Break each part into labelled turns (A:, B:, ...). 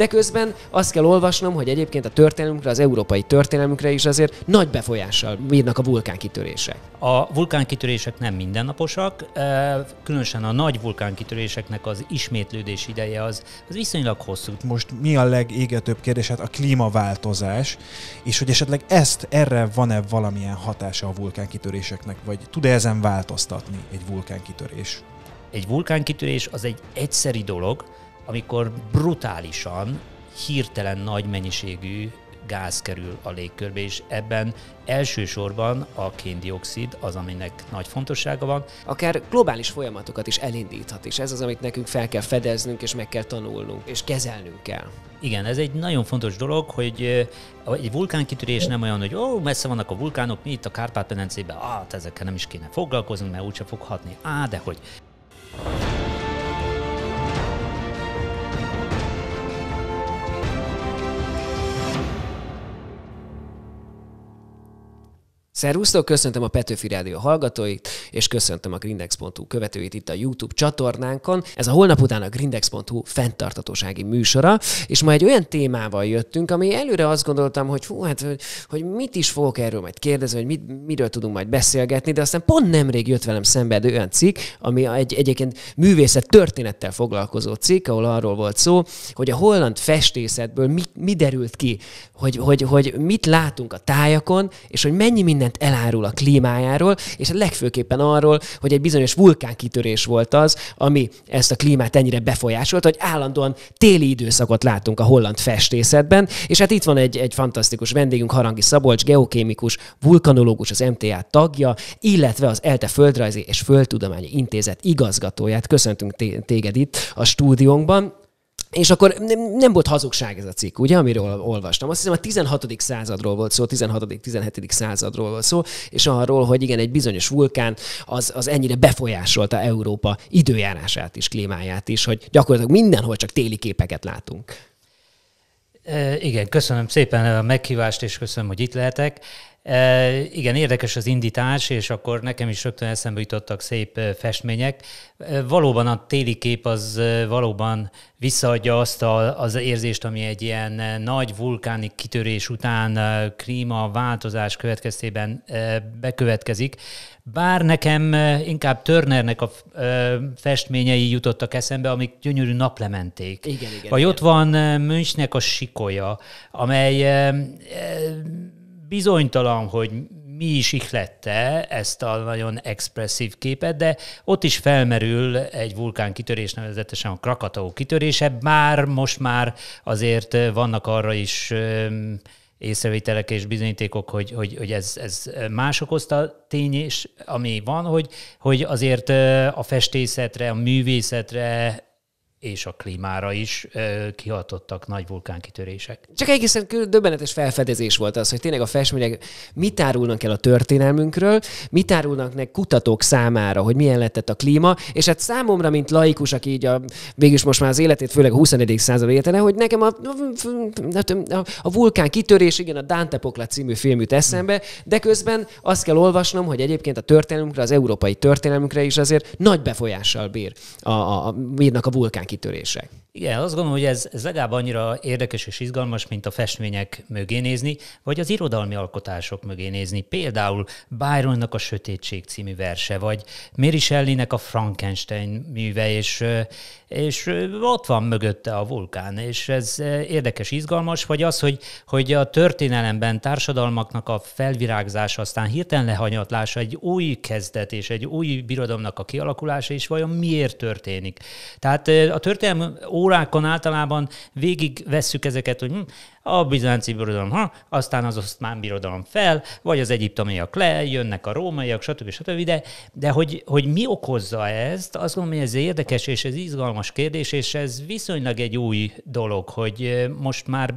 A: de közben azt kell olvasnom, hogy egyébként a történelmünkre, az európai történelmünkre is azért nagy befolyással bírnak a vulkánkitörések.
B: A vulkánkitörések nem mindennaposak, e, különösen a nagy vulkánkitöréseknek az ismétlődés ideje az, az viszonylag hosszú.
C: Most mi a legégetőbb kérdés? Hát a klímaváltozás, és hogy esetleg ezt, erre van-e valamilyen hatása a vulkánkitöréseknek, vagy tud-e ezen változtatni egy vulkánkitörés?
B: Egy vulkánkitörés az egy egyszeri dolog, amikor brutálisan, hirtelen nagy mennyiségű gáz kerül a légkörbe, és ebben
A: elsősorban a kén kén-dioxid az, aminek nagy fontossága van. Akár globális folyamatokat is elindíthat, és ez az, amit nekünk fel kell fedeznünk, és meg kell tanulnunk, és kezelnünk kell.
B: Igen, ez egy nagyon fontos dolog, hogy eh, egy vulkánkitörés nem olyan, hogy ó, oh, messze vannak a vulkánok, mi itt a Kárpát-penencében, ah, hát ezekkel nem is kéne foglalkozni, mert úgyse fog hatni. Á, de hogy...
A: Szerusztok, köszöntöm a Petőfi Rádió hallgatóit, és köszöntöm a grindex.hu követőit itt a YouTube csatornánkon. Ez a holnap után a grindex.hu fenntartatósági műsora, és ma egy olyan témával jöttünk, ami előre azt gondoltam, hogy hú, hát, hogy, hogy mit is fogok erről majd kérdezni, hogy mit, miről tudunk majd beszélgetni, de aztán pont nemrég jött velem szembe egy olyan cikk, ami egy, egyébként művészet történettel foglalkozó cikk, ahol arról volt szó, hogy a holland festészetből mi, mi derült ki, hogy, hogy, hogy mit látunk a tájakon, és hogy mennyi minden mindent elárul a klímájáról, és hát legfőképpen arról, hogy egy bizonyos vulkánkitörés volt az, ami ezt a klímát ennyire befolyásolta, hogy állandóan téli időszakot látunk a holland festészetben, és hát itt van egy, egy fantasztikus vendégünk, Harangi Szabolcs, geokémikus, vulkanológus, az MTA tagja, illetve az ELTE Földrajzi és Földtudományi Intézet igazgatóját. Köszöntünk téged itt a stúdiónkban. És akkor nem, nem volt hazugság ez a cikk, ugye, amiről olvastam. Azt hiszem a 16. századról volt szó, 16.-17. századról volt szó, és arról, hogy igen, egy bizonyos vulkán az, az ennyire befolyásolta Európa időjárását is, klímáját is, hogy gyakorlatilag mindenhol csak téli képeket látunk.
B: E, igen, köszönöm szépen a meghívást, és köszönöm, hogy itt lehetek. E, igen, érdekes az indítás, és akkor nekem is rögtön eszembe jutottak szép festmények. E, valóban a téli kép az valóban visszaadja azt a, az érzést, ami egy ilyen nagy vulkáni kitörés után változás következtében bekövetkezik. Bár nekem inkább Turnernek a festményei jutottak eszembe, amik gyönyörű naplementék. Igen, igen, Vagy igen. ott van Münchnek a sikolya, amely bizonytalan, hogy mi is ihlette ezt a nagyon expresszív képet, de ott is felmerül egy vulkán kitörés, nevezetesen a Krakatau kitörése, bár most már azért vannak arra is észrevételek és bizonyítékok, hogy, hogy, hogy ez, ez más okozta tény is, ami van, hogy, hogy azért a festészetre, a művészetre és a klímára is kihatottak nagy vulkánkitörések.
A: Csak egészen döbbenetes felfedezés volt az, hogy tényleg a festmények mit árulnak el a történelmünkről, mit árulnak nek kutatók számára, hogy milyen lett a klíma, és hát számomra, mint laikus, aki így a, végülis most már az életét, főleg a 21. század értene, hogy nekem a, a, a, a vulkán kitörés, igen, a Dante Pokla című film jut eszembe, de közben azt kell olvasnom, hogy egyébként a történelmünkre, az európai történelmünkre is azért nagy befolyással bír a, a, a, a, a vulkán kitörések.
B: Igen, azt gondolom, hogy ez, ez legalább annyira érdekes és izgalmas, mint a festmények mögé nézni, vagy az irodalmi alkotások mögé nézni. Például Byronnak a Sötétség című verse, vagy Mary Shelley-nek a Frankenstein műve, és, és ott van mögötte a vulkán, és ez érdekes, izgalmas, vagy az, hogy, hogy a történelemben társadalmaknak a felvirágzása, aztán hirtelen lehanyatlása, egy új kezdet és egy új birodalomnak a kialakulása, és vajon miért történik. Tehát a történelmi órákon általában végig vesszük ezeket, hogy hm, a bizánci birodalom, ha, aztán az oszmán birodalom fel, vagy az egyiptomiak le, jönnek a rómaiak, stb. stb. De, de hogy, hogy mi okozza ezt, azt gondolom, hogy ez érdekes és ez izgalmas kérdés, és ez viszonylag egy új dolog, hogy most már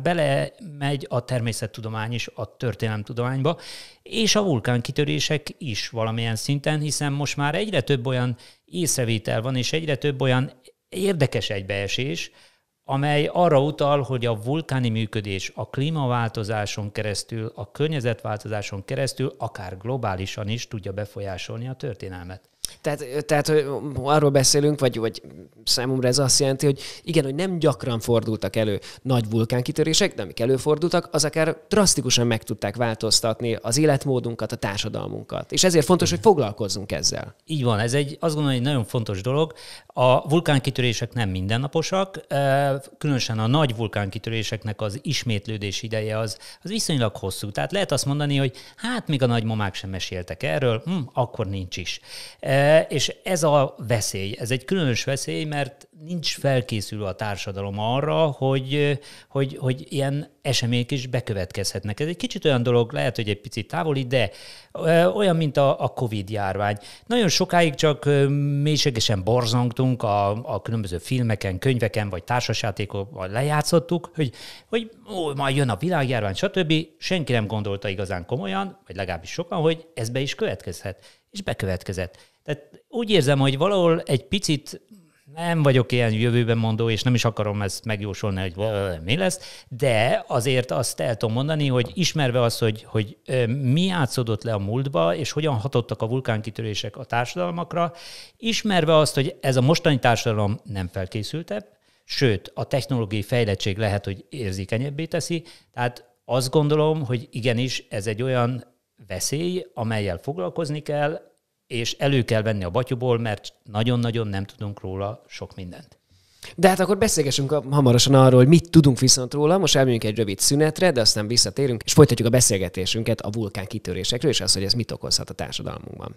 B: megy a természettudomány is a történelemtudományba, és a vulkánkitörések is valamilyen szinten, hiszen most már egyre több olyan észrevétel van, és egyre több olyan Érdekes egybeesés, amely arra utal, hogy a vulkáni működés a klímaváltozáson keresztül, a környezetváltozáson keresztül, akár globálisan is tudja befolyásolni a történelmet.
A: Tehát, tehát hogy arról beszélünk, vagy, vagy számomra ez azt jelenti, hogy igen, hogy nem gyakran fordultak elő nagy vulkánkitörések, de amik előfordultak, az akár drasztikusan meg tudták változtatni az életmódunkat, a társadalmunkat. És ezért fontos, hogy foglalkozzunk ezzel.
B: Így van, ez egy, azt gondolom, egy nagyon fontos dolog. A vulkánkitörések nem mindennaposak, különösen a nagy vulkánkitöréseknek az ismétlődés ideje az, az viszonylag hosszú. Tehát lehet azt mondani, hogy hát még a nagymamák sem meséltek erről, hm, akkor nincs is. E, és ez a veszély, ez egy különös veszély, mert nincs felkészülve a társadalom arra, hogy, hogy, hogy ilyen események is bekövetkezhetnek. Ez egy kicsit olyan dolog, lehet, hogy egy picit távoli, de e, olyan, mint a, a COVID-járvány. Nagyon sokáig csak e, mélységesen borzongtunk a, a különböző filmeken, könyveken, vagy társasjátékokban lejátszottuk, hogy, hogy ó, majd jön a világjárvány, stb. Senki nem gondolta igazán komolyan, vagy legalábbis sokan, hogy ez be is következhet. És bekövetkezett. Tehát úgy érzem, hogy valahol egy picit nem vagyok ilyen jövőben mondó, és nem is akarom ezt megjósolni, hogy mi lesz, de azért azt el tudom mondani, hogy ismerve azt, hogy, hogy mi átszódott le a múltba, és hogyan hatottak a vulkánkitörések a társadalmakra, ismerve azt, hogy ez a mostani társadalom nem felkészültebb, sőt, a technológiai fejlettség lehet, hogy érzékenyebbé teszi, tehát azt gondolom, hogy igenis ez egy olyan veszély, amelyel foglalkozni kell, és elő kell venni a batyuból, mert nagyon-nagyon nem tudunk róla sok mindent.
A: De hát akkor beszélgessünk hamarosan arról, hogy mit tudunk viszont róla. Most elmegyünk egy rövid szünetre, de aztán visszatérünk, és folytatjuk a beszélgetésünket a vulkán kitörésekről, és az, hogy ez mit okozhat a társadalmunkban.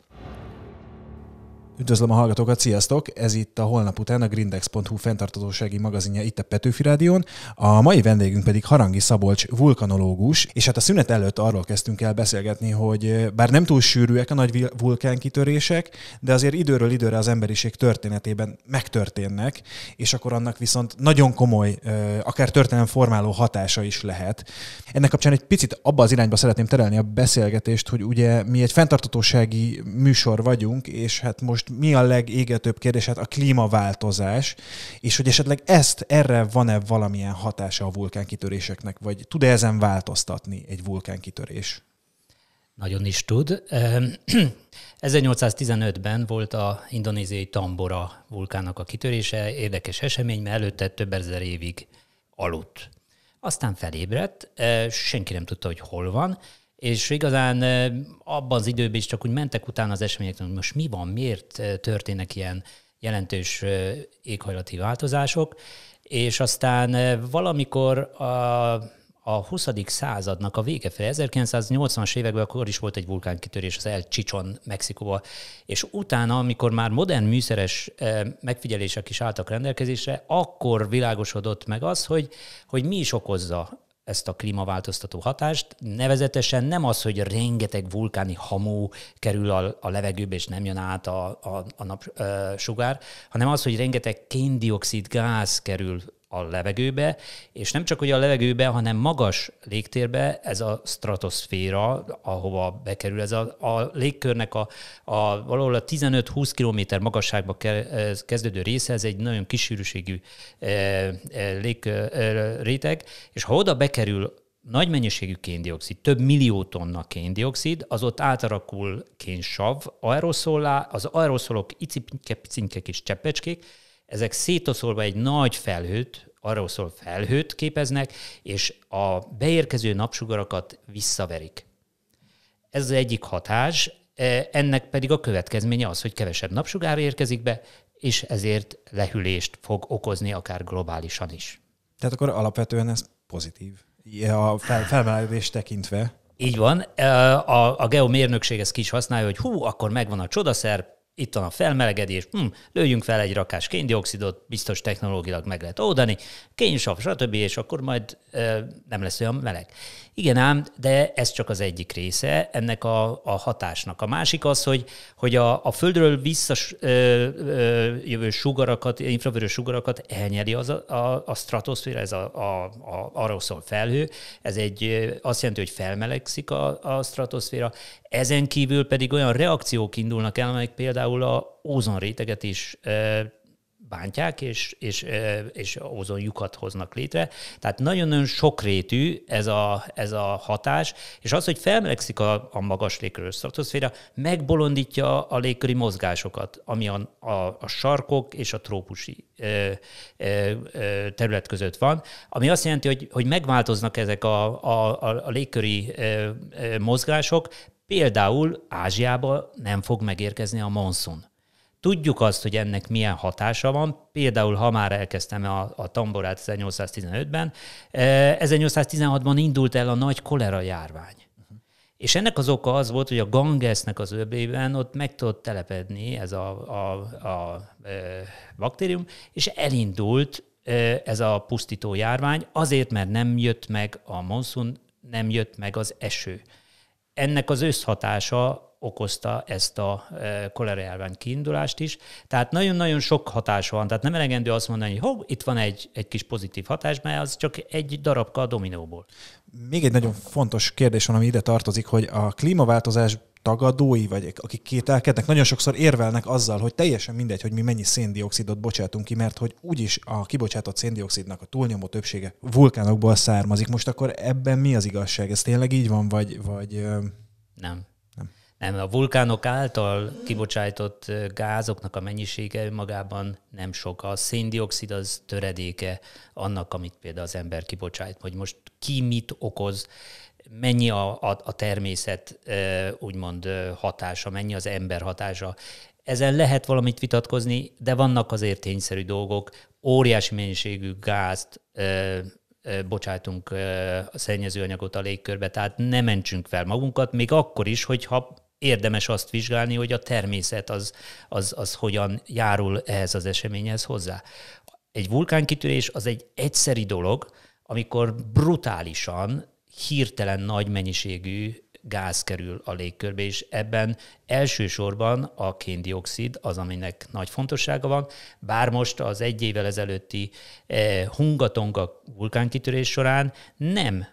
C: Üdvözlöm a hallgatókat, sziasztok! Ez itt a holnap után a grindex.hu fenntartatósági magazinja itt a Petőfi Rádión. A mai vendégünk pedig Harangi Szabolcs, vulkanológus, és hát a szünet előtt arról kezdtünk el beszélgetni, hogy bár nem túl sűrűek a nagy vulkánkitörések, de azért időről időre az emberiség történetében megtörténnek, és akkor annak viszont nagyon komoly, akár történelem formáló hatása is lehet. Ennek kapcsán egy picit abba az irányba szeretném terelni a beszélgetést, hogy ugye mi egy fenntartatósági műsor vagyunk, és hát most most mi a legégetőbb kérdés? Hát a klímaváltozás, és hogy esetleg ezt, erre van-e valamilyen hatása a vulkánkitöréseknek, vagy tud-e ezen változtatni egy vulkánkitörés?
B: Nagyon is tud. 1815-ben ehm, volt a indonéziai Tambora vulkának a kitörése, érdekes esemény, mert előtte több ezer évig aludt. Aztán felébredt, eh, senki nem tudta, hogy hol van, és igazán abban az időben is csak úgy mentek utána az események, hogy most mi van, miért történnek ilyen jelentős éghajlati változások, és aztán valamikor a, a 20. századnak a vége felé, 1980-as években akkor is volt egy vulkánkitörés az El Csicson, Mexikóban, és utána, amikor már modern műszeres megfigyelések is álltak rendelkezésre, akkor világosodott meg az, hogy, hogy mi is okozza ezt a klímaváltoztató hatást. Nevezetesen nem az, hogy rengeteg vulkáni hamú kerül a, a levegőbe, és nem jön át a, a, a napsugár, hanem az, hogy rengeteg kén-dioxid gáz kerül a levegőbe, és nem csak hogy a levegőbe, hanem magas légtérbe, ez a stratoszféra, ahova bekerül, ez a, a légkörnek a, a valahol a 15-20 km magasságba e, kezdődő része, ez egy nagyon kisűrűségű e, e, légréteg, réteg, és ha oda bekerül nagy mennyiségű kéndioxid, több millió tonna kéndioxid, az ott átarakul kénsav aeroszollá, az aeroszolok icipincke-picinke kis cseppecskék, ezek szétoszolva egy nagy felhőt, arról szól felhőt képeznek, és a beérkező napsugarakat visszaverik. Ez az egyik hatás, e, ennek pedig a következménye az, hogy kevesebb napsugár érkezik be, és ezért lehűlést fog okozni akár globálisan is. Tehát akkor alapvetően
C: ez pozitív. A fel, felmelegedést tekintve.
B: Így van. E, a, a geomérnökség ezt ki is használja, hogy hú, akkor megvan a csodaszer, itt van a felmelegedés, hm, lőjünk fel egy rakás kéndioxidot, biztos technológilag meg lehet oldani, kénysav, stb., és akkor majd ö, nem lesz olyan meleg. Igen ám, de ez csak az egyik része ennek a, a hatásnak. A másik az, hogy, hogy a, a földről visszajövő sugarakat, infravörös sugarakat elnyeri az a, a, a stratoszféra, ez a, a, a, arról szól felhő, ez egy, azt jelenti, hogy felmelegszik a, a stratoszféra, ezen kívül pedig olyan reakciók indulnak el, amelyek például a ózonréteget is bántják, és, és, és ozonjukat hoznak létre. Tehát nagyon-nagyon sokrétű ez a, ez a hatás, és az, hogy felmelegszik a, a magas légkörű stratoszféra, megbolondítja a légköri mozgásokat, ami a, a, a sarkok és a trópusi ö, ö, ö, terület között van, ami azt jelenti, hogy, hogy megváltoznak ezek a, a, a, a légköri ö, ö, mozgások, például Ázsiába nem fog megérkezni a monszun Tudjuk azt, hogy ennek milyen hatása van. Például, ha már elkezdtem a, a tamborát 1815-ben, 1816-ban eh, indult el a nagy kolera járvány. És ennek az oka az volt, hogy a Gangesnek az öbében ott meg tudott telepedni ez a, a, a a eh, baktérium, és elindult eh, ez a pusztító járvány, azért, mert nem jött meg a monszun, nem jött meg az eső. Ennek az összhatása okozta ezt a e, kolerajárvány kiindulást is. Tehát nagyon-nagyon sok hatás van, tehát nem elegendő azt mondani, hogy hó, itt van egy, egy kis pozitív hatás, mert az csak egy darabka a dominóból.
C: Még egy nagyon fontos kérdés van, ami ide tartozik, hogy a klímaváltozás tagadói, vagy akik kételkednek, nagyon sokszor érvelnek azzal, hogy teljesen mindegy, hogy mi mennyi széndiokszidot bocsátunk ki, mert hogy úgyis a kibocsátott széndiokszidnak a túlnyomó többsége vulkánokból származik. Most akkor ebben mi az igazság? Ez tényleg így van, vagy... vagy
B: nem. Nem, a vulkánok által kibocsájtott gázoknak a mennyisége önmagában nem sok. A széndiokszid az töredéke annak, amit például az ember kibocsájt, hogy most ki mit okoz, mennyi a, a, a természet úgymond hatása, mennyi az ember hatása. Ezen lehet valamit vitatkozni, de vannak azért tényszerű dolgok. Óriási mennyiségű gázt bocsátunk a szennyezőanyagot a légkörbe, tehát ne mentsünk fel magunkat, még akkor is, hogyha érdemes azt vizsgálni, hogy a természet az, az, az hogyan járul ehhez az eseményhez hozzá. Egy vulkánkitörés az egy egyszeri dolog, amikor brutálisan, hirtelen nagy mennyiségű gáz kerül a légkörbe, és ebben elsősorban a kén kén-dioxid az, aminek nagy fontossága van, bár most az egy évvel ezelőtti eh, hungatonga vulkánkitörés során nem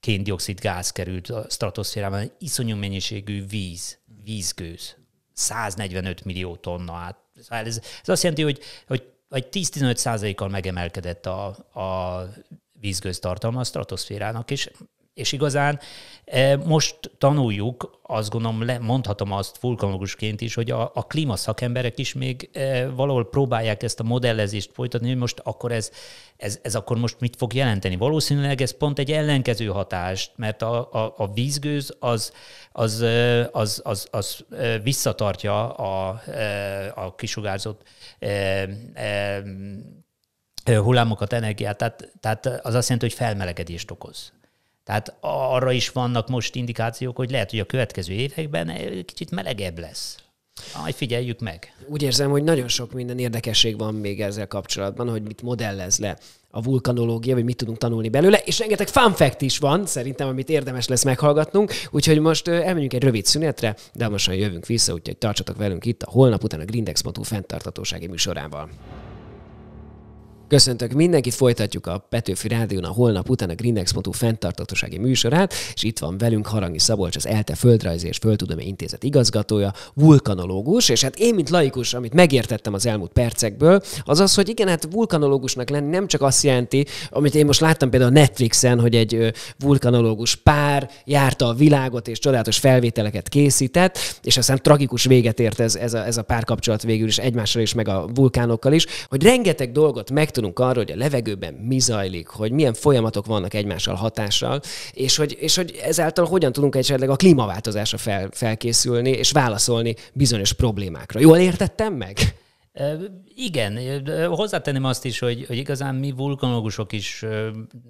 B: kén-dioxid gáz került a stratoszférában, iszonyú mennyiségű víz, vízgőz, 145 millió tonna. Hát, ez, ez azt jelenti, hogy, hogy vagy 10-15 százalékkal megemelkedett a, a vízgőz tartalma a stratoszférának, és és igazán e, most tanuljuk, azt gondolom, le, mondhatom azt vulkanológusként is, hogy a, a klímaszakemberek is még e, valahol próbálják ezt a modellezést folytatni, hogy most akkor ez, ez, ez akkor most mit fog jelenteni. Valószínűleg ez pont egy ellenkező hatást, mert a, a, a vízgőz az, az, e, az, az, az visszatartja a, a kisugárzott hullámokat, energiát, tehát, tehát az azt jelenti, hogy felmelegedést okoz. Tehát arra is vannak most indikációk, hogy lehet, hogy a következő években eh, kicsit melegebb lesz. Majd figyeljük meg.
A: Úgy érzem, hogy nagyon sok minden érdekesség van még ezzel kapcsolatban, hogy mit modellez le a vulkanológia, vagy mit tudunk tanulni belőle, és rengeteg fun fact is van, szerintem, amit érdemes lesz meghallgatnunk, úgyhogy most eh, elmegyünk egy rövid szünetre, de mostan jövünk vissza, úgyhogy tartsatok velünk itt a holnap után a grindex.hu fenntartatósági műsorával. Köszöntök mindenkit, folytatjuk a Petőfi Rádión a holnap után a Grindex.hu fenntartatósági műsorát, és itt van velünk Harangi Szabolcs, az ELTE Földrajzi és Földtudományi Intézet igazgatója, vulkanológus, és hát én, mint laikus, amit megértettem az elmúlt percekből, az az, hogy igen, hát vulkanológusnak lenni nem csak azt jelenti, amit én most láttam például a Netflixen, hogy egy vulkanológus pár járta a világot és csodálatos felvételeket készített, és aztán tragikus véget ért ez, ez, a, ez a párkapcsolat végül is egymással is, meg a vulkánokkal is, hogy rengeteg dolgot meg tudunk arról, hogy a levegőben mi zajlik, hogy milyen folyamatok vannak egymással hatással, és hogy, és hogy ezáltal hogyan tudunk esetleg a klímaváltozásra fel, felkészülni és válaszolni bizonyos problémákra. Jól értettem meg?
B: Igen, hozzátenném azt is, hogy, hogy igazán mi vulkanológusok is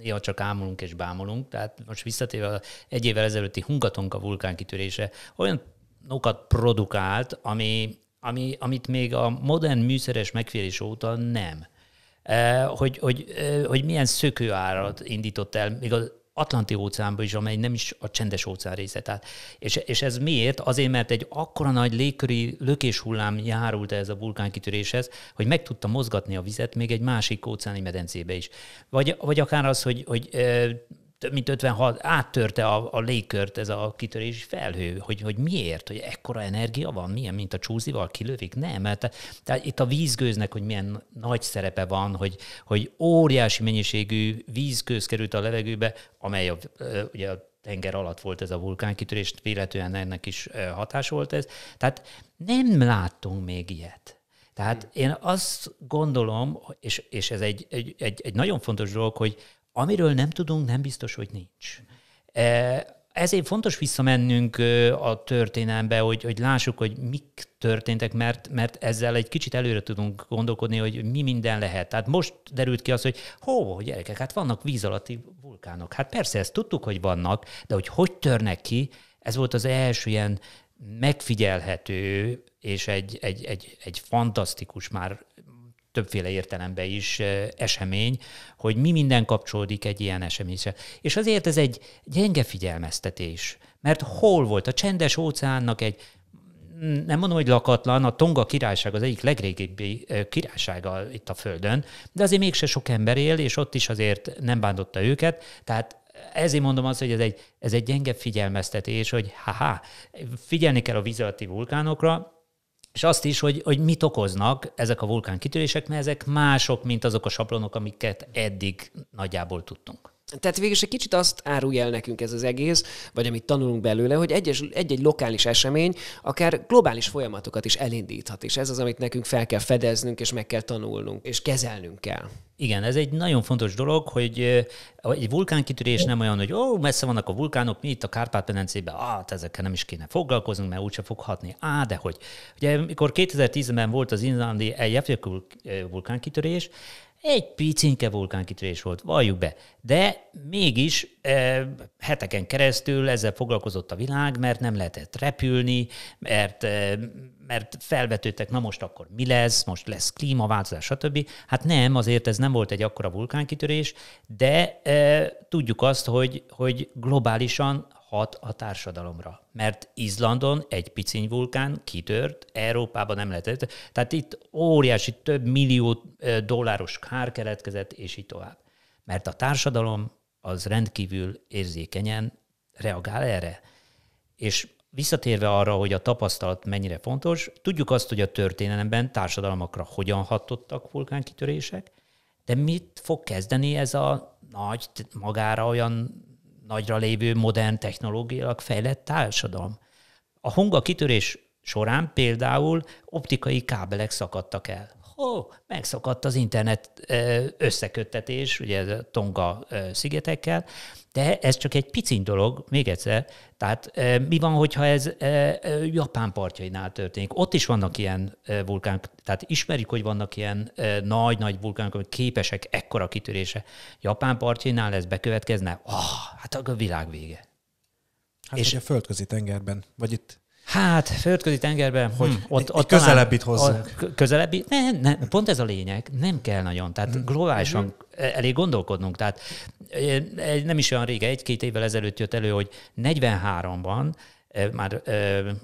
B: néha csak ámulunk és bámulunk, tehát most visszatérve egy évvel ezelőtti Hungatonka olyan olyanokat produkált, ami, ami, amit még a modern műszeres megfélés óta nem. Eh, hogy, hogy, eh, hogy milyen szökőárat indított el, még az Atlanti óceánban is, amely nem is a csendes óceán része. Tehát, és, és ez miért? Azért, mert egy akkora nagy légköri lökéshullám járult ez a vulkánkitöréshez, hogy meg tudta mozgatni a vizet még egy másik óceáni medencébe is. Vagy, vagy akár az, hogy, hogy eh, több mint 56, áttörte a, a légkört ez a kitörési felhő, hogy, hogy miért, hogy ekkora energia van, milyen, mint a csúzival kilövik, nem, mert tehát itt a vízgőznek, hogy milyen nagy szerepe van, hogy, hogy óriási mennyiségű vízgőz került a levegőbe, amely a, ugye a tenger alatt volt ez a vulkánkitörés, véletlenül ennek is hatás volt ez. Tehát nem láttunk még ilyet. Tehát én azt gondolom, és, és ez egy, egy, egy, egy nagyon fontos dolog, hogy, Amiről nem tudunk, nem biztos, hogy nincs. E, ezért fontos visszamennünk a történelembe, hogy, hogy lássuk, hogy mik történtek, mert, mert ezzel egy kicsit előre tudunk gondolkodni, hogy mi minden lehet. Tehát most derült ki az, hogy hó, gyerekek, hát vannak víz alatti vulkánok. Hát persze, ezt tudtuk, hogy vannak, de hogy hogy törnek ki, ez volt az első ilyen megfigyelhető és egy, egy, egy, egy fantasztikus, már többféle értelemben is esemény, hogy mi minden kapcsolódik egy ilyen eseményre. És azért ez egy gyenge figyelmeztetés, mert hol volt a csendes óceánnak egy mm, nem mondom, hogy lakatlan, a Tonga királyság az egyik legrégebbi királysága itt a Földön, de azért mégse sok ember él, és ott is azért nem bántotta őket, tehát ezért mondom azt, hogy ez egy, ez egy gyenge figyelmeztetés, hogy haha, figyelni kell a vízalatti vulkánokra, és azt is, hogy, hogy mit okoznak ezek a vulkánkitörések, mert ezek mások, mint azok a sablonok, amiket eddig nagyjából tudtunk.
A: Tehát végül is egy kicsit azt árulja el nekünk ez az egész, vagy amit tanulunk belőle, hogy egyes, egy-egy lokális esemény akár globális folyamatokat is elindíthat, és ez az, amit nekünk fel kell fedeznünk, és meg kell tanulnunk, és kezelnünk kell.
B: Igen, ez egy nagyon fontos dolog, hogy eh, egy vulkánkitörés nem olyan, hogy ó, messze vannak a vulkánok, mi itt a Kárpát-medencében, á, hát ezekkel nem is kéne foglalkoznunk, mert úgyse fog hatni. Á, de hogy. Ugye, mikor 2010-ben volt az Inlandi Eyjafjallajökull vulkánkitörés, egy picinke vulkánkitörés volt, valljuk be. De mégis e, heteken keresztül ezzel foglalkozott a világ, mert nem lehetett repülni, mert, e, mert felvetődtek, na most akkor mi lesz, most lesz klímaváltozás, stb. Hát nem, azért ez nem volt egy akkora vulkánkitörés, de e, tudjuk azt, hogy, hogy globálisan hat a társadalomra. Mert Izlandon egy piciny vulkán kitört, Európában nem lehetett. Tehát itt óriási több millió dolláros kár keletkezett, és így tovább. Mert a társadalom az rendkívül érzékenyen reagál erre. És visszatérve arra, hogy a tapasztalat mennyire fontos, tudjuk azt, hogy a történelemben társadalmakra hogyan hatottak vulkánkitörések, de mit fog kezdeni ez a nagy, magára olyan nagyra lévő, modern, technológiailag fejlett társadalom. A honga kitörés során például optikai kábelek szakadtak el ó, megszakadt az internet összeköttetés, ugye ez a Tonga szigetekkel, de ez csak egy picin dolog, még egyszer, tehát mi van, hogyha ez Japán partjainál történik? Ott is vannak ilyen vulkánk, tehát ismerik, hogy vannak ilyen nagy-nagy vulkánok, amik képesek ekkora kitörése. Japán partjainál ez bekövetkezne? Ah, oh, hát a világ vége. Hát és a földközi tengerben, vagy itt Hát, földközi tengerben, hogy hmm. ott, ott közelebbit hozzunk. közelebbi? Nem, nem, pont ez a lényeg. Nem kell nagyon. Tehát hmm. globálisan hmm. elég gondolkodnunk. Tehát e- nem is olyan rége, egy-két évvel ezelőtt jött elő, hogy 43-ban e- már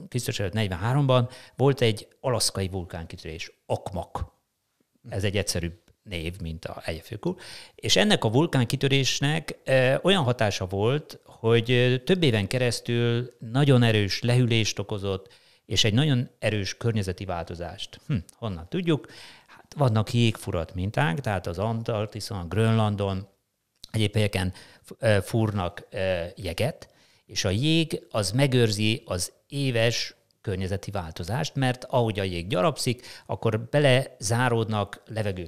B: Krisztus előtt 43-ban volt egy alaszkai vulkánkitörés, Akmak. Ez egy egyszerű név, mint a Eyjafjökull, és ennek a vulkánkitörésnek olyan hatása volt, hogy több éven keresztül nagyon erős lehűlést okozott, és egy nagyon erős környezeti változást. Hm, honnan tudjuk? Hát vannak jégfurat minták, tehát az Antarktiszon, a Grönlandon, egyéb helyeken fúrnak jeget, és a jég az megőrzi az éves környezeti változást, mert ahogy a jég gyarapszik, akkor belezáródnak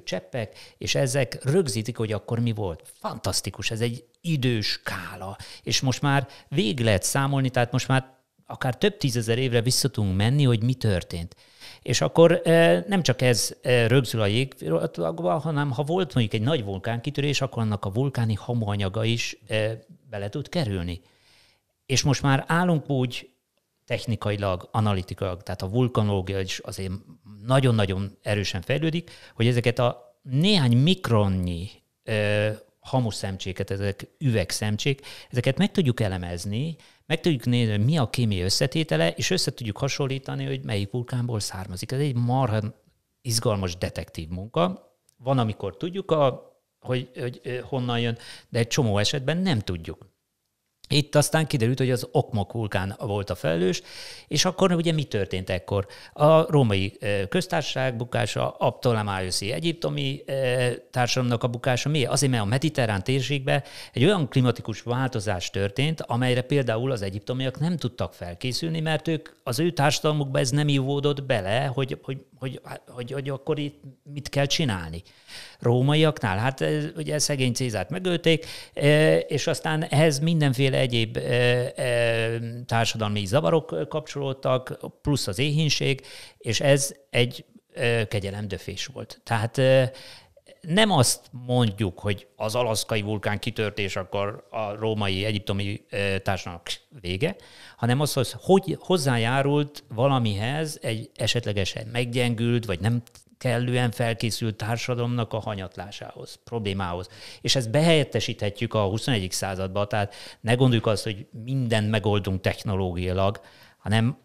B: cseppek, és ezek rögzítik, hogy akkor mi volt. Fantasztikus, ez egy idős időskála, és most már vég lehet számolni, tehát most már akár több tízezer évre vissza tudunk menni, hogy mi történt. És akkor eh, nem csak ez eh, rögzül a jégviratokba, hanem ha volt mondjuk egy nagy vulkánkitörés, akkor annak a vulkáni hamuanyaga is eh, bele tud kerülni. És most már állunk úgy technikailag, analitikailag, tehát a vulkanológia is azért nagyon-nagyon erősen fejlődik, hogy ezeket a néhány mikronnyi ö, hamuszemcséket, ezek üvegszemcsék, ezeket meg tudjuk elemezni, meg tudjuk nézni, mi a kémiai összetétele, és össze tudjuk hasonlítani, hogy melyik vulkánból származik. Ez egy marha izgalmas detektív munka. Van, amikor tudjuk, a, hogy, hogy honnan jön, de egy csomó esetben nem tudjuk. Itt aztán kiderült, hogy az Okmok vulkán volt a felelős, és akkor ugye mi történt ekkor? A római köztársaság bukása, a Ptolemaioszi egyiptomi társadalomnak a bukása miért? Azért, mert a mediterrán térségben egy olyan klimatikus változás történt, amelyre például az egyiptomiak nem tudtak felkészülni, mert ők az ő társadalmukba ez nem ivódott bele, hogy, hogy hogy, hogy, hogy akkor itt mit kell csinálni. Rómaiaknál, hát ugye szegény Cézárt megölték, e, és aztán ehhez mindenféle egyéb e, e, társadalmi zavarok kapcsolódtak, plusz az éhínség, és ez egy kegyelem döfés volt. Tehát nem azt mondjuk, hogy az alaszkai vulkán kitört, és akkor a római, egyiptomi társnak vége, hanem az, hogy, hozzájárult valamihez egy esetlegesen meggyengült, vagy nem kellően felkészült társadalomnak a hanyatlásához, problémához. És ezt behelyettesíthetjük a 21. századba, tehát ne gondoljuk azt, hogy mindent megoldunk technológiailag, hanem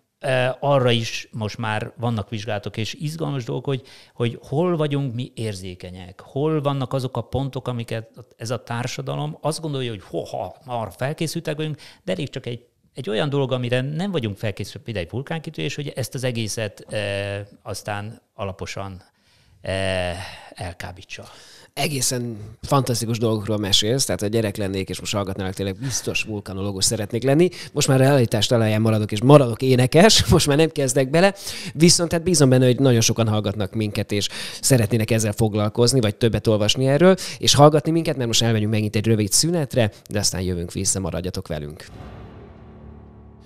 B: arra is most már vannak vizsgálatok, és izgalmas dolgok, hogy, hogy hol vagyunk mi érzékenyek, hol vannak azok a pontok, amiket ez a társadalom azt gondolja, hogy hoha, már felkészültek vagyunk, de elég csak egy egy olyan dolog, amire nem vagyunk felkészülve, például egy és hogy ezt az egészet e, aztán alaposan
A: e, elkábítsa egészen fantasztikus dolgokról mesélsz, tehát a gyerek lennék, és most hallgatnának tényleg biztos vulkanológus szeretnék lenni. Most már realitás talaján maradok, és maradok énekes, most már nem kezdek bele, viszont tehát bízom benne, hogy nagyon sokan hallgatnak minket, és szeretnének ezzel foglalkozni, vagy többet olvasni erről, és hallgatni minket, mert most elmegyünk megint egy rövid szünetre, de aztán jövünk vissza, maradjatok velünk.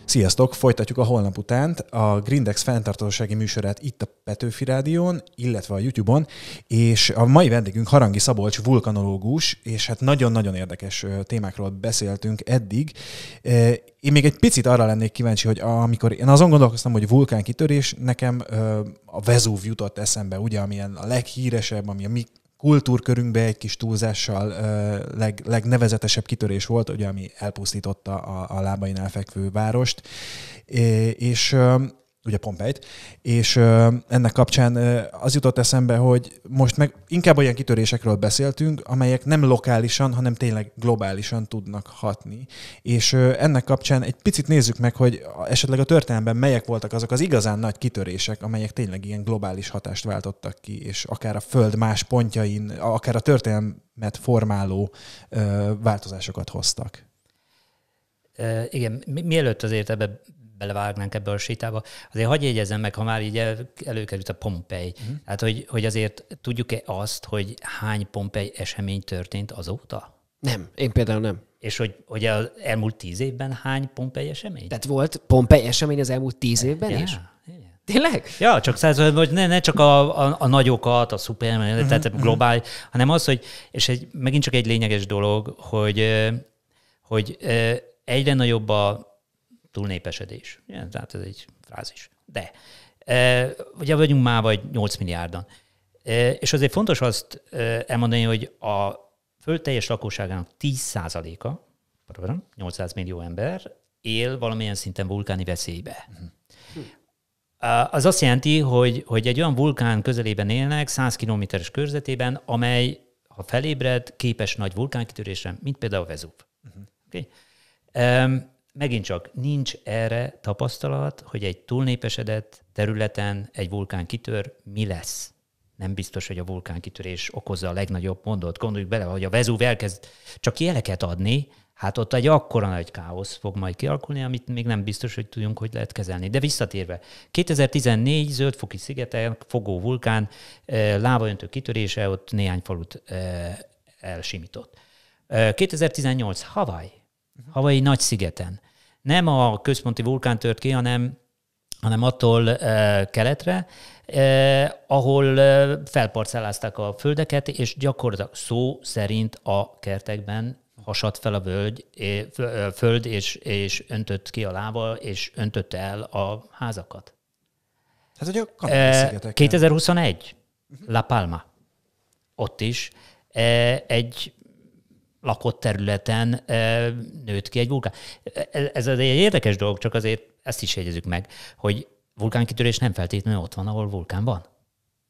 A: Sziasztok! Folytatjuk a
C: holnap utánt a Grindex fenntartósági műsorát itt a Petőfi Rádión, illetve a YouTube-on, és a mai vendégünk Harangi Szabolcs vulkanológus, és hát nagyon-nagyon érdekes témákról beszéltünk eddig. Én még egy picit arra lennék kíváncsi, hogy amikor én azon gondolkoztam, hogy vulkánkitörés, nekem a Vezúv jutott eszembe, ugye, amilyen a leghíresebb, ami a mi kultúrkörünkbe egy kis túlzással ö, leg, legnevezetesebb kitörés volt, ugye, ami elpusztította a, a lábainál fekvő várost. É, és ö, ugye Pompejt, és ö, ennek kapcsán ö, az jutott eszembe, hogy most meg inkább olyan kitörésekről beszéltünk, amelyek nem lokálisan, hanem tényleg globálisan tudnak hatni. És ö, ennek kapcsán egy picit nézzük meg, hogy esetleg a történelemben melyek voltak azok az igazán nagy kitörések, amelyek tényleg ilyen globális hatást váltottak ki, és akár a Föld más pontjain, akár a történelmet formáló ö, változásokat hoztak.
B: igen, mielőtt azért ebbe belevágnánk ebbe a sétába. Azért hagyj jegyezzem meg, ha már így el, előkerült a Pompei. Uh-huh. Hát, hogy, hogy azért tudjuk-e azt, hogy hány Pompei esemény történt azóta? Nem, én például
A: nem. És hogy, hogy az elmúlt tíz évben hány Pompei esemény? Tehát volt Pompei esemény az elmúlt tíz évben ja. is?
B: Tényleg? Ja, csak száz, hogy ne, ne csak a, a, a nagyokat, a szuper, uh-huh, mhm, tehát uh-huh. hanem az, hogy, és egy, megint csak egy lényeges dolog, hogy, hogy egyre nagyobb a túlnépesedés. Ja, tehát ez egy frázis. De e, ugye vagyunk már vagy 8 milliárdan. E, és azért fontos azt e, elmondani, hogy a föld teljes lakosságának 10%-a, 800 millió ember él valamilyen szinten vulkáni veszélybe. Hm. Az azt jelenti, hogy, hogy egy olyan vulkán közelében élnek, 100 kilométeres körzetében, amely, ha felébred, képes nagy vulkánkitörésre, mint például a Vezúv. Uh-huh. Hm. Okay? megint csak nincs erre tapasztalat, hogy egy túlnépesedett területen egy vulkán kitör, mi lesz? Nem biztos, hogy a vulkánkitörés okozza a legnagyobb mondot. Gondoljuk bele, hogy a Vezúv elkezd csak jeleket adni, hát ott egy akkora nagy káosz fog majd kialakulni, amit még nem biztos, hogy tudjunk, hogy lehet kezelni. De visszatérve, 2014 zöldfoki szigeten fogó vulkán eh, lávaöntő kitörése ott néhány falut eh, elsimított. 2018 eh, Hawaii, Hawaii nagy szigeten nem a központi vulkán tört ki, hanem, hanem attól e, keletre, eh, ahol eh, felparcellázták a földeket, és gyakorlatilag szó szerint a kertekben hasadt fel a völgy, eh, eh, föld, és, és öntött ki a láva, és öntött el a házakat.
C: Hát hogy a eh,
B: 2021, La Palma, ott is egy lakott területen nőtt ki egy vulkán. E, ez egy érdekes dolog, csak azért ezt is jegyezzük meg, hogy vulkánkitörés nem feltétlenül ott van, ahol vulkán van.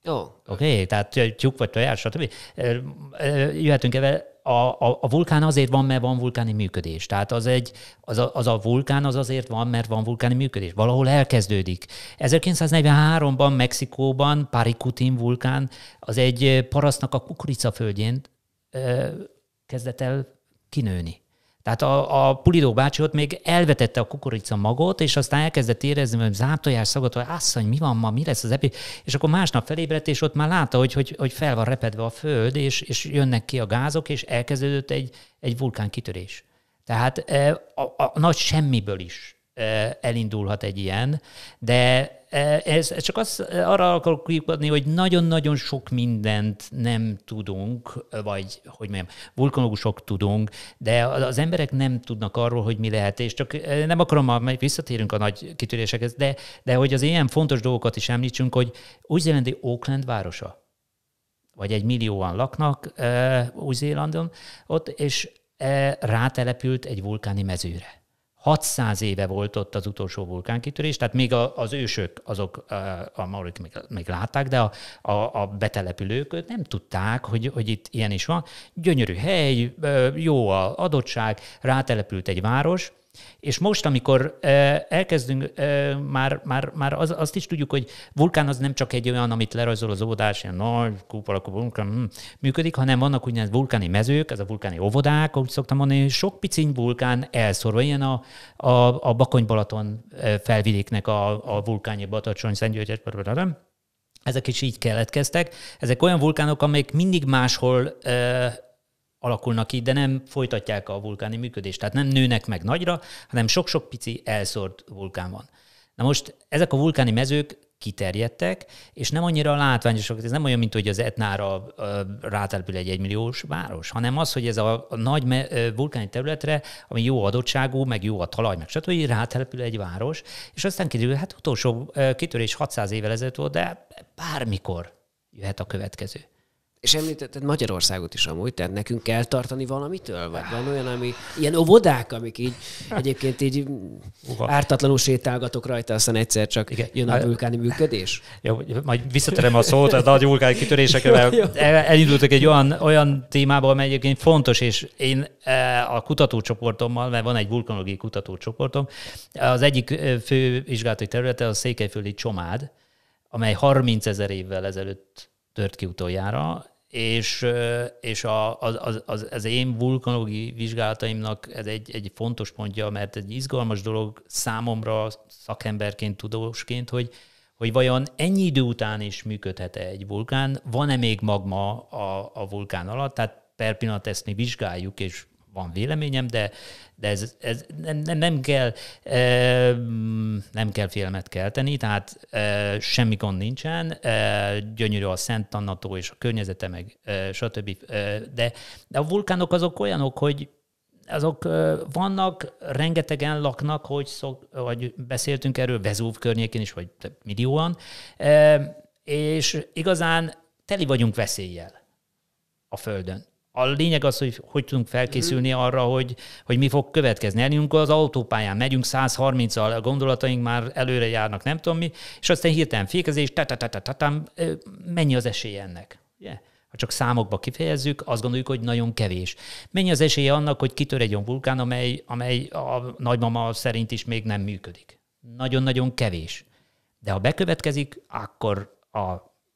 B: Jó. Oké, okay, tehát tyúk vagy tojás, stb. Jöhetünk evel A, a, a vulkán azért van, mert van vulkáni működés. Tehát az, egy, az, a, az a vulkán az azért van, mert van vulkáni működés. Valahol elkezdődik. 1943-ban Mexikóban Parikutin vulkán az egy parasztnak a kukoricaföldjén kezdett el kinőni. Tehát a, a Pulidó bácsi ott még elvetette a kukorica magot, és aztán elkezdett érezni, hogy záptojás szagot, hogy asszony, mi van ma, mi lesz az epi, és akkor másnap felébredt, és ott már látta, hogy, hogy, hogy fel van repedve a föld, és, és jönnek ki a gázok, és elkezdődött egy, egy vulkánkitörés. Tehát a, e, a, a nagy semmiből is elindulhat egy ilyen, de ez csak az, arra akarok kiukadni, hogy nagyon-nagyon sok mindent nem tudunk, vagy hogy mondjam, vulkanológusok tudunk, de az emberek nem tudnak arról, hogy mi lehet, és csak nem akarom, majd visszatérünk a nagy kitörésekhez, de, de hogy az ilyen fontos dolgokat is említsünk, hogy új-zélandi Auckland városa, vagy egy millióan laknak Új-Zélandon ott, és rátelepült egy vulkáni mezőre 600 éve volt ott az utolsó vulkánkitörés, tehát még az ősök, azok eh, a maurik még, még látták, de a, a, a betelepülők nem tudták, hogy, hogy itt ilyen is van. Gyönyörű hely, eh, jó a adottság, rátelepült egy város, és most, amikor eh, elkezdünk, eh, már, már, már az, azt is tudjuk, hogy vulkán az nem csak egy olyan, amit lerajzol az óvodás, ilyen nagy kupa, vulkán hm, működik, hanem vannak úgynevezett vulkáni mezők, ez a vulkáni óvodák, ahogy szoktam mondani, sok piciny vulkán elszorva, ilyen a, a, a Bakony-Balaton eh, felvidéknek a, a vulkányi Batacsony, Szentgyörgyes, ezek is így keletkeztek. Ezek olyan vulkánok, amelyek mindig máshol alakulnak ki, de nem folytatják a vulkáni működést. Tehát nem nőnek meg nagyra, hanem sok-sok pici elszórt vulkán van. Na most ezek a vulkáni mezők kiterjedtek, és nem annyira látványosak. Ez nem olyan, mint hogy az Etnára rátelepül egy egymilliós város, hanem az, hogy ez a nagy vulkáni területre, ami jó adottságú, meg jó a talaj, meg stb. rátelepül egy város, és aztán kiderül,
A: hát utolsó kitörés 600 évvel ezelőtt volt, de bármikor
B: jöhet a következő.
A: És említetted Magyarországot is amúgy, tehát nekünk kell tartani valamitől? Vagy van olyan, ami ilyen óvodák, amik így egyébként így Uha. ártatlanul sétálgatok rajta, aztán egyszer csak Igen. jön a hát- vulkáni működés? Jó, majd visszaterem a szót a nagy vulkáni kitörésekre, mert elindultak egy olyan,
B: olyan témába, amely egyébként fontos, és én e, a kutatócsoportommal, mert van egy vulkanológiai kutatócsoportom, az egyik e, fő vizsgálati területe a székelyföldi csomád, amely 30 ezer évvel ezelőtt tört ki utoljára, és, és a, az, az, az én vulkanológiai vizsgálataimnak ez egy, egy fontos pontja, mert egy izgalmas dolog számomra szakemberként, tudósként, hogy, hogy vajon ennyi idő után is működhet-e egy vulkán, van-e még magma a, a vulkán alatt, tehát per pillanat ezt mi vizsgáljuk, és van véleményem, de, de ez, ez nem, nem, kell, nem kell félemet kelteni, tehát semmi gond nincsen, gyönyörű a Szent Annató és a környezete, meg stb. De, de a vulkánok azok olyanok, hogy azok vannak, rengetegen laknak, hogy, szok, vagy beszéltünk erről, Vezúv környékén is, vagy millióan, és igazán teli vagyunk veszéllyel a Földön a lényeg az, hogy hogy tudunk felkészülni mhm. arra, hogy, hogy mi fog következni. Hát Elünk az autópályán megyünk 130-al, a gondolataink már előre járnak, nem tudom mi, és aztán hirtelen fékezés, ta, mennyi az esély ennek? Yeah. Ha csak számokba kifejezzük, azt gondoljuk, hogy nagyon kevés. Mennyi az esélye annak, hogy kitör egy olyan vulkán, amely, amely a nagymama szerint is még nem működik? Nagyon-nagyon kevés. De ha bekövetkezik, akkor a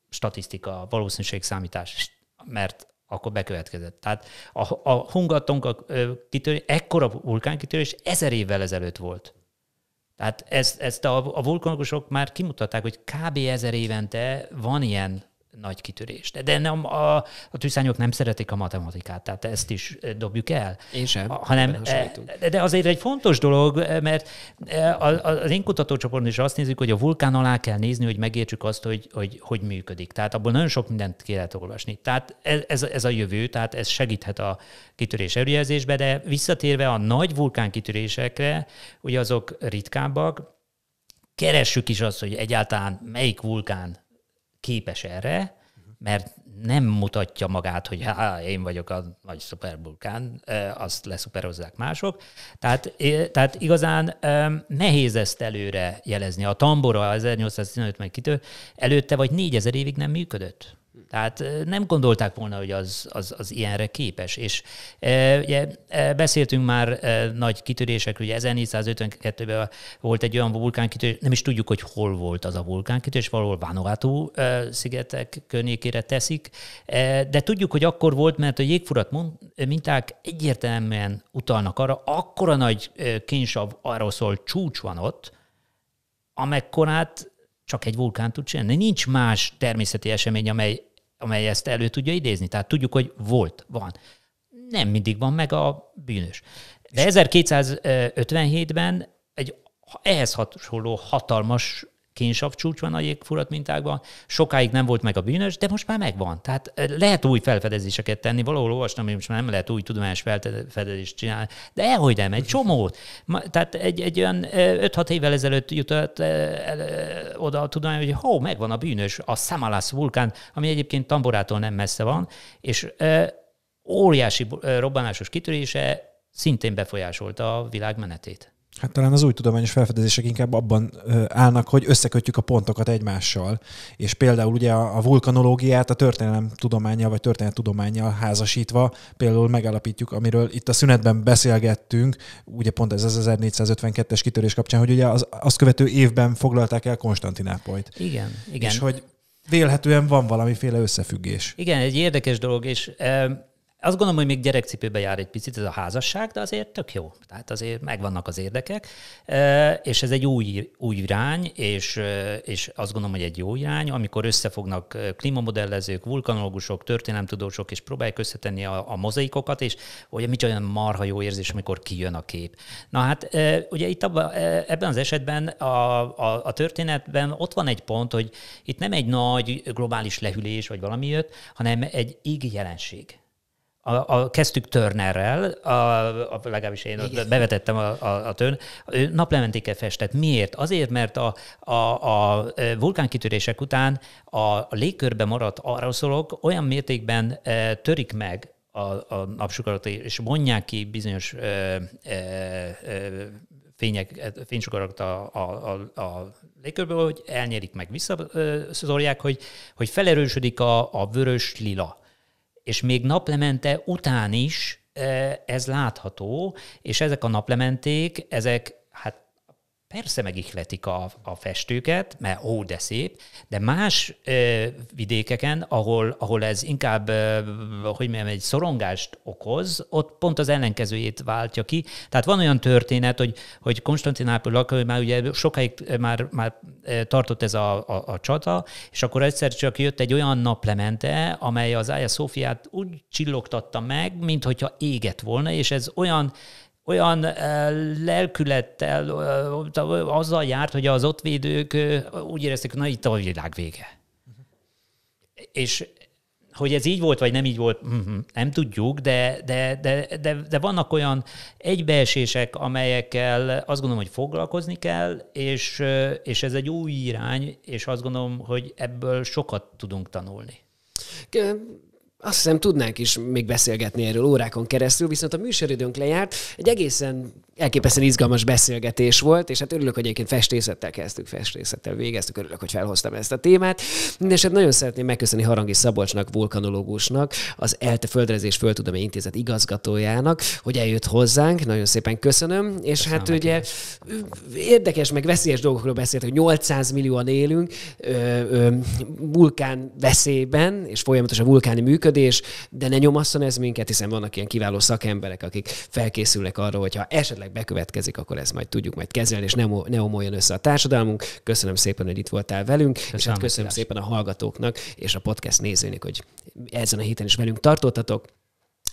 B: statisztika, a valószínűség számítás, mert akkor bekövetkezett. Tehát a, a Hungatonga kitörés, ekkora vulkánkitörés ezer évvel ezelőtt volt. Tehát ezt, ezt a, a vulkanikusok már kimutatták, hogy kb. ezer évente van ilyen nagy kitörést. De nem, a, a tűzányok nem szeretik a matematikát, tehát ezt is eh, dobjuk el. Én sem. Hanem, eh, de de azért egy fontos dolog, eh, mert az én kutatócsoportban is azt nézzük, hogy a vulkán alá kell nézni, hogy megértsük azt, hogy hogy, hogy működik. Tehát abból nagyon sok mindent ki lehet olvasni. Tehát ez, ez, ez a jövő, tehát ez segíthet a kitörés előjelzésbe, de visszatérve a nagy vulkán kitörésekre, ugye azok ritkábbak, keressük is azt, hogy egyáltalán melyik vulkán képes erre, mert nem mutatja magát, hogy há, én vagyok a nagy szuperbulkán, azt leszuperozzák mások. Tehát, tehát igazán nehéz ezt előre jelezni. A tambora 1815 meg kitő, előtte vagy 4000 évig nem működött. Tehát nem gondolták volna, hogy az, az, az ilyenre képes. És e, ugye, e, beszéltünk már e, nagy kitörésekről, ugye 1452-ben volt egy olyan vulkánkitörés, nem is tudjuk, hogy hol volt az a vulkánkitörés, valahol Vanuatu e, szigetek környékére teszik, e, de tudjuk, hogy akkor volt, mert a jégfurat minták egyértelműen utalnak arra, akkora nagy kénysav arról szól, csúcs van ott, amekkorát csak egy vulkán tud csinálni. Nincs más természeti esemény, amely amely ezt elő tudja idézni. Tehát tudjuk, hogy volt, van. Nem mindig van meg a bűnös. De 1257-ben egy ehhez hasonló hatalmas csúcs van a jégfurat mintákban, sokáig nem volt meg a bűnös, de most már megvan. Tehát lehet új felfedezéseket tenni, valahol olvastam, hogy most már nem lehet új tudományos felfedezést csinálni, de elhogy nem, egy csomót. Tehát egy, egy olyan 5-6 évvel ezelőtt jutott oda a tudomány, hogy hó, megvan a bűnös, a Samalas vulkán, ami egyébként Tamborától nem messze van, és óriási robbanásos kitörése szintén befolyásolta a világ menetét.
C: Hát talán az új tudományos felfedezések inkább abban állnak, hogy összekötjük a pontokat egymással. És például ugye a vulkanológiát a történelem tudományjal vagy történet tudományjal házasítva például megállapítjuk, amiről itt a szünetben beszélgettünk, ugye pont ez az 1452-es kitörés kapcsán, hogy ugye az, azt követő évben foglalták el Konstantinápolyt. Igen, igen. És hogy vélhetően van valamiféle összefüggés.
B: Igen, egy érdekes dolog, és azt gondolom, hogy még gyerekcipőbe jár egy picit ez a házasság, de azért tök jó. Tehát azért megvannak az érdekek, és ez egy új, új irány, és, és azt gondolom, hogy egy jó irány, amikor összefognak klímamodellezők, vulkanológusok, történelemtudósok, és próbálják összetenni a, a mozaikokat, és hogy mit olyan marha jó érzés, amikor kijön a kép. Na hát, ugye itt abban, ebben az esetben a, a, a történetben ott van egy pont, hogy itt nem egy nagy globális lehűlés, vagy valami jött, hanem egy íg jelenség a, a, kezdtük Turnerrel, a, a, legalábbis én Igen. bevetettem a, a, a Turn, ő naplementéket festett. Miért? Azért, mert a, a, a e, vulkánkitörések után a légkörbe maradt aeroszolok olyan mértékben e, törik meg a, a napsugarat, és mondják ki bizonyos e, e, e, fények, e, fénysugarat a, a, a, a légkörből, hogy elnyerik meg, visszaszorják, e, hogy, hogy felerősödik a, a vörös-lila és még naplemente után is eh, ez látható, és ezek a naplementék, ezek hát persze megihletik a, a festőket, mert ó, de szép, de más ö, vidékeken, ahol, ahol ez inkább, ö, hogy mondjam, egy szorongást okoz, ott pont az ellenkezőjét váltja ki. Tehát van olyan történet, hogy, hogy Konstantinápoly lakói, már ugye sokáig már, már tartott ez a, a, a csata, és akkor egyszer csak jött egy olyan naplemente, amely az Ája Szófiát úgy csillogtatta meg, mintha égett volna, és ez olyan olyan lelkülettel, azzal járt, hogy az ott védők úgy érezték, na itt a világ vége. Uh-huh. És hogy ez így volt, vagy nem így volt, mhm, nem tudjuk, de, de, de, de, de vannak olyan egybeesések, amelyekkel azt gondolom, hogy foglalkozni kell, és, és ez
A: egy új irány, és azt gondolom, hogy ebből sokat
B: tudunk tanulni
A: azt hiszem tudnánk is még beszélgetni erről órákon keresztül, viszont a műsoridőnk lejárt. Egy egészen elképesztően izgalmas beszélgetés volt, és hát örülök, hogy egyébként festészettel kezdtük, festészettel végeztük, örülök, hogy felhoztam ezt a témát. És hát nagyon szeretném megköszönni Harangi Szabolcsnak, vulkanológusnak, az ELTE Földrezés Földtudományi Intézet igazgatójának, hogy eljött hozzánk, nagyon szépen köszönöm, és köszönöm hát ugye érdekes, meg veszélyes dolgokról beszélt, hogy 800 millióan élünk ö, ö, vulkán veszélyben, és folyamatos a vulkáni működés, de ne nyomasszon ez minket, hiszen vannak ilyen kiváló szakemberek, akik felkészülnek arra, hogyha esetleg bekövetkezik, akkor ezt majd tudjuk majd kezelni, és ne, ne omoljon össze a társadalmunk. Köszönöm szépen, hogy itt voltál velünk, köszönöm és hát köszönöm szépen a hallgatóknak és a podcast nézőnek, hogy ezen a héten is velünk tartottatok.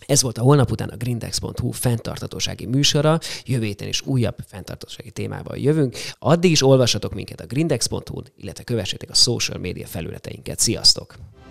A: Ez volt a holnap után a grindex.hu fenntartatósági műsora. Jövő héten is újabb fenntartatósági témával jövünk. Addig is olvassatok minket a grindex.hu-n, illetve kövessétek a social média felületeinket. Sziasztok!